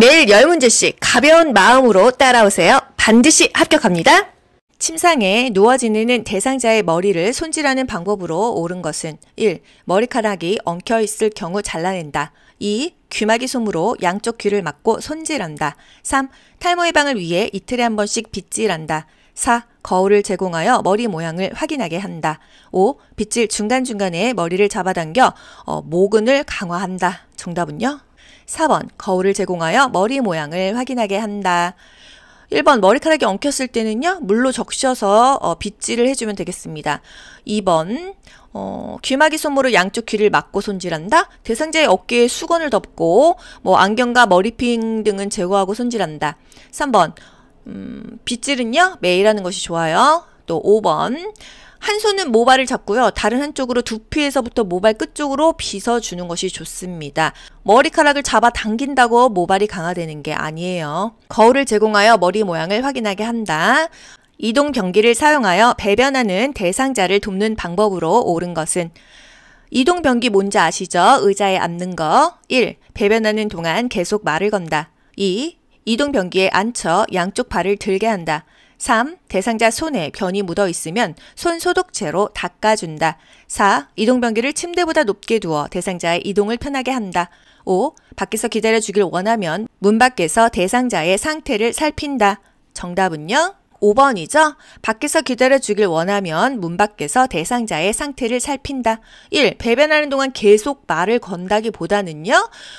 매일 10문제씩 가벼운 마음으로 따라오세요. 반드시 합격합니다. 침상에 누워 지내는 대상자의 머리를 손질하는 방법으로 옳은 것은 1. 머리카락이 엉켜 있을 경우 잘라낸다. 2. 귀마개 솜으로 양쪽 귀를 막고 손질한다. 3. 탈모 예방을 위해 이틀에 한 번씩 빗질한다. 4. 거울을 제공하여 머리 모양을 확인하게 한다. 5. 빗질 중간중간에 머리를 잡아당겨 어, 모근을 강화한다. 정답은요? 4번 거울을 제공하여 머리 모양을 확인하게 한다. 1번 머리카락이 엉켰을 때는요 물로 적셔서 어, 빗질을 해주면 되겠습니다. 2번 어, 귀마개 손으로 양쪽 귀를 막고 손질한다. 대상자의 어깨에 수건을 덮고 뭐 안경과 머리핀 등은 제거하고 손질한다. 3번 음, 빗질은요 매일 하는 것이 좋아요. 또 5번 한 손은 모발을 잡고요. 다른 한쪽으로 두피에서부터 모발 끝쪽으로 빗어주는 것이 좋습니다. 머리카락을 잡아당긴다고 모발이 강화되는 게 아니에요. 거울을 제공하여 머리 모양을 확인하게 한다. 이동 변기를 사용하여 배변하는 대상자를 돕는 방법으로 옳은 것은 이동 변기 뭔지 아시죠? 의자에 앉는 거. 1. 배변하는 동안 계속 말을 건다. 2. 이동 변기에 앉혀 양쪽 발을 들게 한다. 3. 대상자 손에 변이 묻어 있으면 손 소독제로 닦아준다. 4. 이동변기를 침대보다 높게 두어 대상자의 이동을 편하게 한다. 5. 밖에서 기다려주길 원하면 문 밖에서 대상자의 상태를 살핀다. 정답은요? 5번이죠. 밖에서 기다려 주길 원하면 문 밖에서 대상자의 상태를 살핀다. 1. 배변하는 동안 계속 말을 건다기보다는요.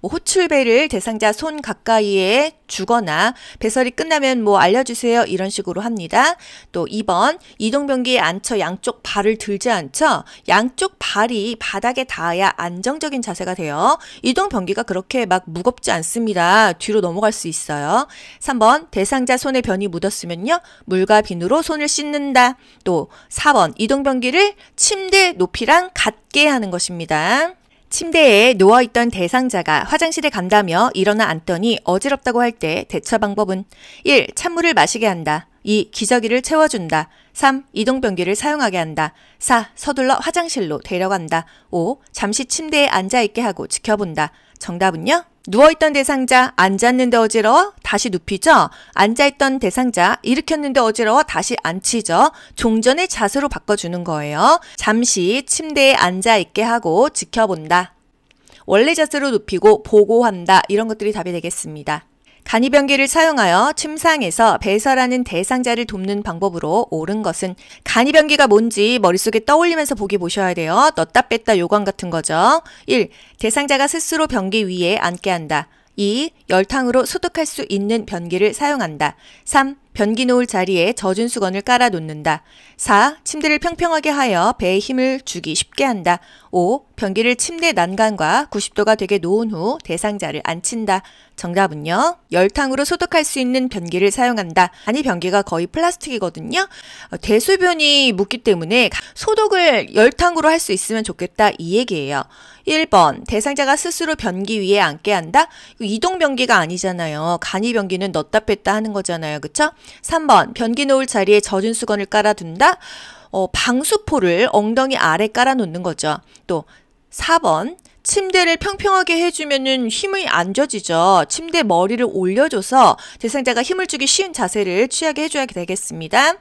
뭐 호출배를 대상자 손 가까이에 주거나 배설이 끝나면 뭐 알려주세요 이런 식으로 합니다. 또 2번 이동변기에 앉혀 양쪽 발을 들지 않죠. 양쪽 발이 바닥에 닿아야 안정적인 자세가 돼요. 이동변기가 그렇게 막 무겁지 않습니다. 뒤로 넘어갈 수 있어요. 3번 대상자 손에 변이 묻었으면요. 물과 비누로 손을 씻는다. 또 4번 이동변기를 침대 높이랑 같게 하는 것입니다. 침대에 누워있던 대상자가 화장실에 간다며 일어나 앉더니 어지럽다고 할 때 대처 방법은 1. 찬물을 마시게 한다. 2. 기저귀를 채워준다. 3. 이동변기를 사용하게 한다. 4. 서둘러 화장실로 데려간다. 5. 잠시 침대에 앉아있게 하고 지켜본다. 정답은요? 누워있던 대상자 앉았는데 어지러워 다시 눕히죠. 앉아있던 대상자 일으켰는데 어지러워 다시 앉히죠. 종전의 자세로 바꿔주는 거예요. 잠시 침대에 앉아있게 하고 지켜본다. 원래 자세로 눕히고 보고한다. 이런 것들이 답이 되겠습니다. 간이병기를 사용하여 침상에서 배설하는 대상자를 돕는 방법으로 옳은 것은 간이병기가 뭔지 머릿속에 떠올리면서 보기 보셔야 돼요. 넣다 뺐다 요건 같은 거죠. 1. 대상자가 스스로 변기 위에 앉게 한다. 2. 열탕으로 소독할 수 있는 변기를 사용한다. 3. 변기 놓을 자리에 젖은 수건을 깔아 놓는다. 4. 침대를 평평하게 하여 배에 힘을 주기 쉽게 한다. 5. 변기를 침대 난간과 90도가 되게 놓은 후 대상자를 앉힌다. 정답은요. 열탕으로 소독할 수 있는 변기를 사용한다. 아니 변기가 거의 플라스틱이거든요. 어, 대소변이 묻기 때문에 소독을 열탕으로 할 수 있으면 좋겠다 이 얘기예요. 1번 대상자가 스스로 변기 위에 앉게 한다. 이동 변기가 아니잖아요. 간이 변기는 넣다 뺐다 하는 거잖아요. 그쵸? 3번 변기 놓을 자리에 젖은 수건을 깔아둔다. 어, 방수포를 엉덩이 아래 깔아놓는 거죠. 또 4번 침대를 평평하게 해주면 힘이 안젖지죠 침대 머리를 올려줘서 대상자가 힘을 주기 쉬운 자세를 취하게 해줘야 되겠습니다.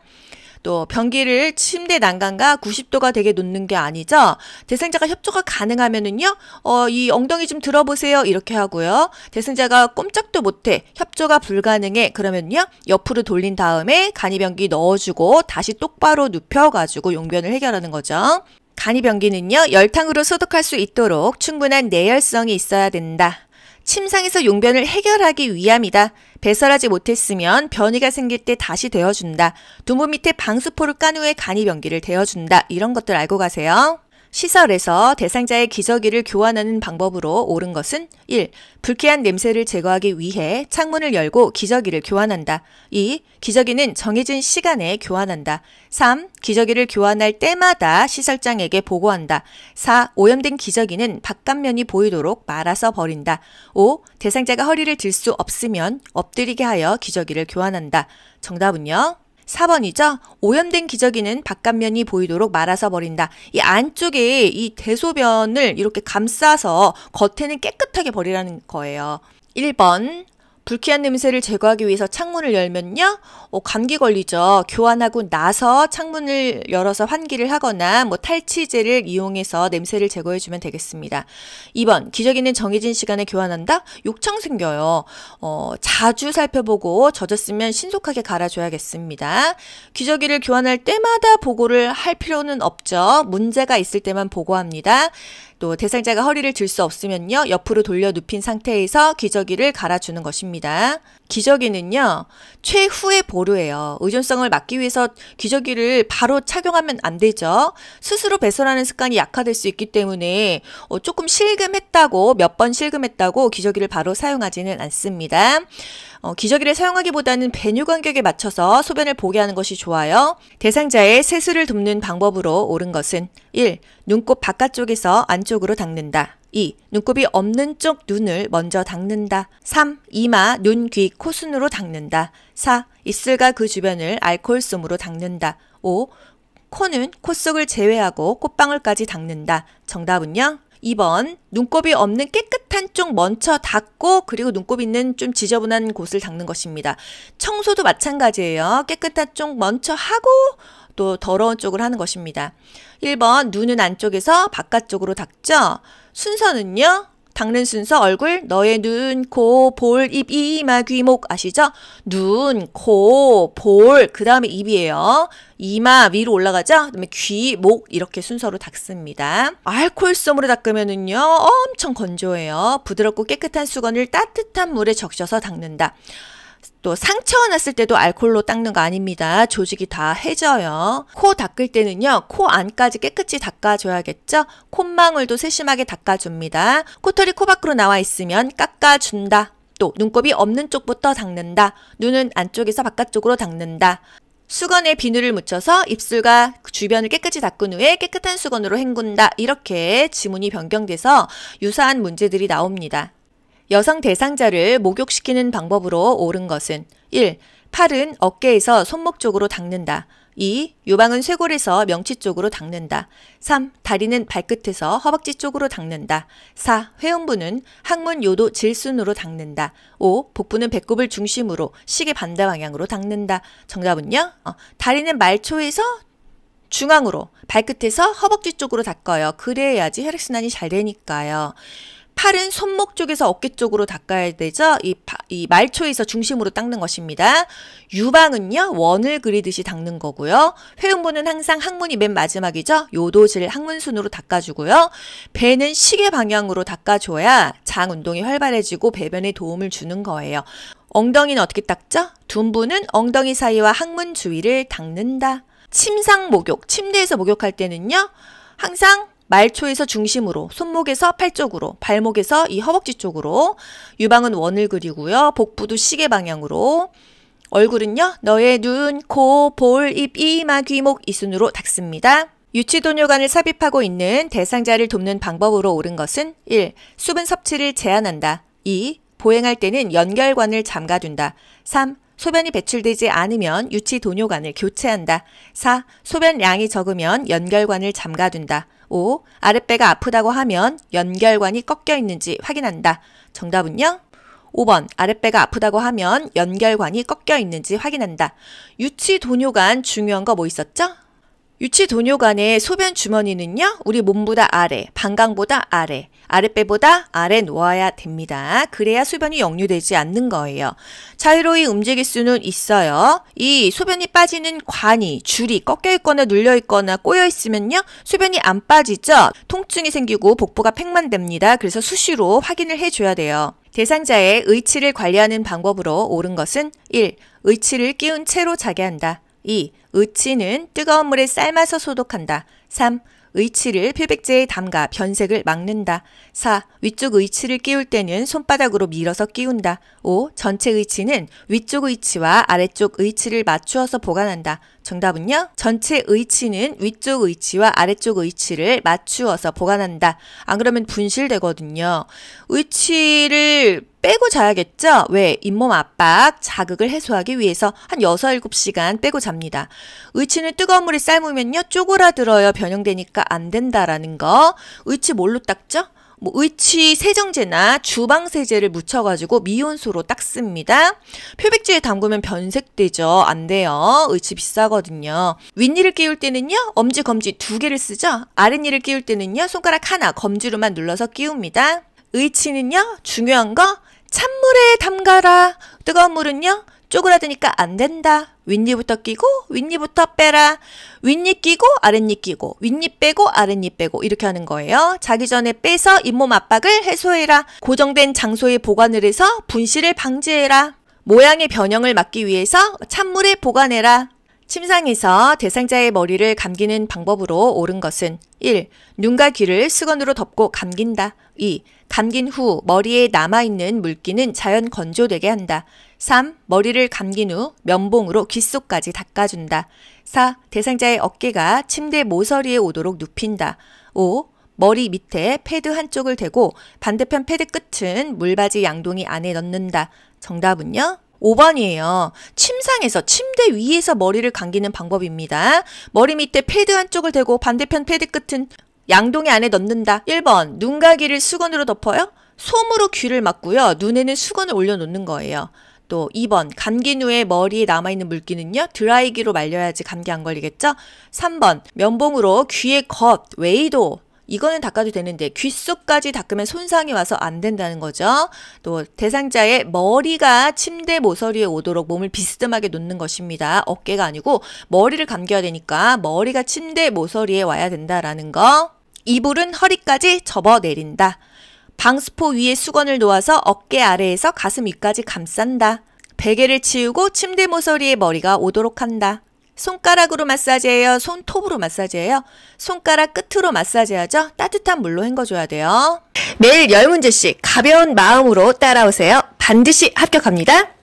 또 변기를 침대 난간과 90도가 되게 놓는 게 아니죠. 대상자가 협조가 가능하면은요, 어, 이 엉덩이 좀 들어보세요. 이렇게 하고요. 대상자가 꼼짝도 못해. 협조가 불가능해. 그러면요, 옆으로 돌린 다음에 간이변기 넣어주고 다시 똑바로 눕혀가지고 용변을 해결하는 거죠. 간이변기는요, 열탕으로 소독할 수 있도록 충분한 내열성이 있어야 된다. 침상에서 용변을 해결하기 위함이다. 배설하지 못했으면 변이가 생길 때 다시 데워준다. 두부 밑에 방수포를 깐 후에 간이 변기를 데워준다. 이런 것들 알고 가세요. 시설에서 대상자의 기저귀를 교환하는 방법으로 옳은 것은 1. 불쾌한 냄새를 제거하기 위해 창문을 열고 기저귀를 교환한다. 2. 기저귀는 정해진 시간에 교환한다. 3. 기저귀를 교환할 때마다 시설장에게 보고한다. 4. 오염된 기저귀는 바깥면이 보이도록 말아서 버린다. 5. 대상자가 허리를 들 수 없으면 엎드리게 하여 기저귀를 교환한다. 정답은요? 4번이죠. 오염된 기저귀는 바깥면이 보이도록 말아서 버린다. 이 안쪽에 이 대소변을 이렇게 감싸서 겉에는 깨끗하게 버리라는 거예요. 1번 불쾌한 냄새를 제거하기 위해서 창문을 열면요, 어, 감기 걸리죠. 교환하고 나서 창문을 열어서 환기를 하거나 뭐 탈취제를 이용해서 냄새를 제거해주면 되겠습니다. 2번 기저귀는 정해진 시간에 교환한다. 욕창 생겨요. 어, 자주 살펴보고 젖었으면 신속하게 갈아줘야겠습니다. 기저귀를 교환할 때마다 보고를 할 필요는 없죠. 문제가 있을 때만 보고합니다. 또 대상자가 허리를 들 수 없으면요, 옆으로 돌려 눕힌 상태에서 기저귀를 갈아주는 것입니다. 기저귀는요, 최후의 보루예요. 의존성을 막기 위해서 기저귀를 바로 착용하면 안 되죠. 스스로 배설하는 습관이 약화될 수 있기 때문에 어, 조금 실금했다고, 몇 번 실금했다고 기저귀를 바로 사용하지는 않습니다. 어, 기저귀를 사용하기보다는 배뇨 간격에 맞춰서 소변을 보게 하는 것이 좋아요. 대상자의 세수를 돕는 방법으로 옳은 것은 1. 눈곱 바깥쪽에서 안쪽으로 닦는다. 2. 눈곱이 없는 쪽 눈을 먼저 닦는다. 3. 이마, 눈, 귀, 코순으로 닦는다. 4. 입술과 그 주변을 알코올솜으로 닦는다. 5. 코는 콧속을 제외하고 콧방울까지 닦는다. 정답은요? 2번 눈곱이 없는 깨끗한 쪽 먼저 닦고 그리고 눈곱 있는 좀 지저분한 곳을 닦는 것입니다. 청소도 마찬가지예요. 깨끗한 쪽 먼저 하고 또 더러운 쪽을 하는 것입니다. 1번 눈은 안쪽에서 바깥쪽으로 닦죠. 순서는요. 닦는 순서 얼굴 너의 눈, 코, 볼, 입, 이마, 귀목 아시죠? 눈, 코, 볼, 그 다음에 입이에요. 이마 위로 올라가죠? 그 다음에 귀, 목 이렇게 순서로 닦습니다. 알코올솜으로 닦으면은요 엄청 건조해요. 부드럽고 깨끗한 수건을 따뜻한 물에 적셔서 닦는다. 또 상처 났을 때도 알콜로 닦는 거 아닙니다. 조직이 다 해져요. 코 닦을 때는요. 코 안까지 깨끗이 닦아줘야겠죠. 콧망울도 세심하게 닦아줍니다. 코털이 코 밖으로 나와 있으면 깎아준다. 또 눈곱이 없는 쪽부터 닦는다. 눈은 안쪽에서 바깥쪽으로 닦는다. 수건에 비누를 묻혀서 입술과 주변을 깨끗이 닦은 후에 깨끗한 수건으로 헹군다. 이렇게 지문이 변경돼서 유사한 문제들이 나옵니다. 여성 대상자를 목욕시키는 방법으로 옳은 것은 1. 팔은 어깨에서 손목 쪽으로 닦는다. 2. 유방은 쇄골에서 명치 쪽으로 닦는다. 3. 다리는 발끝에서 허벅지 쪽으로 닦는다. 4. 회원부는 항문 요도 질순으로 닦는다. 5. 복부는 배꼽을 중심으로 시계 반대 방향으로 닦는다. 정답은요? 어, 다리는 말초에서 중앙으로 발끝에서 허벅지 쪽으로 닦아요. 그래야지 혈액순환이 잘 되니까요. 팔은 손목 쪽에서 어깨 쪽으로 닦아야 되죠. 이, 파, 이 말초에서 중심으로 닦는 것입니다. 유방은요. 원을 그리듯이 닦는 거고요. 회음부는 항상 항문이 맨 마지막이죠. 요도질 항문순으로 닦아주고요. 배는 시계 방향으로 닦아줘야 장 운동이 활발해지고 배변에 도움을 주는 거예요. 엉덩이는 어떻게 닦죠? 둔부는 엉덩이 사이와 항문 주위를 닦는다. 침상 목욕, 침대에서 목욕할 때는요. 항상 말초에서 중심으로, 손목에서 팔 쪽으로, 발목에서 이 허벅지 쪽으로, 유방은 원을 그리고요. 복부도 시계 방향으로, 얼굴은요. 너의 눈, 코, 볼, 입, 이마, 귀목 이 순으로 닦습니다. 유치도뇨관을 삽입하고 있는 대상자를 돕는 방법으로 옳은 것은 1. 수분 섭취를 제한한다. 2. 보행할 때는 연결관을 잠가둔다. 3. 소변이 배출되지 않으면 유치 도뇨관을 교체한다. 4. 소변량이 적으면 연결관을 잠가둔다. 5. 아랫배가 아프다고 하면 연결관이 꺾여 있는지 확인한다. 정답은요? 5번 아랫배가 아프다고 하면 연결관이 꺾여 있는지 확인한다. 유치 도뇨관 중요한 거 뭐 있었죠? 유치 도뇨관의 소변 주머니는요, 우리 몸보다 아래, 방광보다 아래, 아랫배보다 아래 놓아야 됩니다. 그래야 소변이 역류되지 않는 거예요. 자유로이 움직일 수는 있어요. 이 소변이 빠지는 관이, 줄이 꺾여 있거나 눌려 있거나 꼬여 있으면요, 소변이 안 빠지죠? 통증이 생기고 복부가 팽만됩니다. 그래서 수시로 확인을 해줘야 돼요. 대상자의 의치를 관리하는 방법으로 옳은 것은 1. 의치를 끼운 채로 자게 한다. 2. 의치는 뜨거운 물에 삶아서 소독한다. 3. 의치를 표백제에 담가 변색을 막는다. 4. 위쪽 의치를 끼울 때는 손바닥으로 밀어서 끼운다. 5. 전체 의치는 위쪽 의치와 아래쪽 의치를 맞추어서 보관한다. 정답은요. 전체 의치는 위쪽 의치와 아래쪽 의치를 맞추어서 보관한다. 안 그러면 분실되거든요. 의치를 빼고 자야겠죠? 왜? 잇몸 압박, 자극을 해소하기 위해서 한 6, 7시간 빼고 잡니다. 의치는 뜨거운 물에 삶으면요, 쪼그라들어요. 변형되니까 안 된다라는 거. 의치 뭘로 닦죠? 뭐 의치 세정제나 주방 세제를 묻혀 가지고 미온수로 닦습니다. 표백제에 담그면 변색되죠. 안 돼요. 의치 비싸거든요. 윗니를 끼울 때는요. 엄지 검지 두 개를 쓰죠. 아랫니를 끼울 때는요. 손가락 하나 검지로만 눌러서 끼웁니다. 의치는요. 중요한 거 찬물에 담가라. 뜨거운 물은요. 쪼그라드니까 안 된다. 윗니부터 끼고 윗니부터 빼라. 윗니 끼고 아랫니 끼고 윗니 빼고 아랫니 빼고 이렇게 하는 거예요. 자기 전에 빼서 잇몸 압박을 해소해라. 고정된 장소에 보관을 해서 분실을 방지해라. 모양의 변형을 막기 위해서 찬물에 보관해라. 침상에서 대상자의 머리를 감기는 방법으로 옳은 것은 1. 눈과 귀를 수건으로 덮고 감긴다. 2. 감긴 후 머리에 남아있는 물기는 자연 건조되게 한다. 3. 머리를 감긴 후 면봉으로 귓속까지 닦아준다. 4. 대상자의 어깨가 침대 모서리에 오도록 눕힌다. 5. 머리 밑에 패드 한쪽을 대고 반대편 패드 끝은 물받이 양동이 안에 넣는다. 정답은요? 5번이에요. 침상에서 침대 위에서 머리를 감기는 방법입니다. 머리 밑에 패드 한쪽을 대고 반대편 패드 끝은 양동이 안에 넣는다. 1번 눈가기를 수건으로 덮어요. 솜으로 귀를 막고요. 눈에는 수건을 올려놓는 거예요. 또 2번 감기 후에 머리에 남아있는 물기는요 드라이기로 말려야지 감기 안 걸리겠죠 3번 면봉으로 귀의 겉 웨이도 이거는 닦아도 되는데 귓속까지 닦으면 손상이 와서 안 된다는 거죠. 또 대상자의 머리가 침대 모서리에 오도록 몸을 비스듬하게 놓는 것입니다. 어깨가 아니고 머리를 감겨야 되니까 머리가 침대 모서리에 와야 된다라는 거. 이불은 허리까지 접어 내린다. 방수포 위에 수건을 놓아서 어깨 아래에서 가슴 위까지 감싼다. 베개를 치우고 침대 모서리에 머리가 오도록 한다. 손가락으로 마사지해요? 손톱으로 마사지해요? 손가락 끝으로 마사지하죠? 따뜻한 물로 헹궈줘야 돼요. 매일 열문제씩 가벼운 마음으로 따라오세요. 반드시 합격합니다.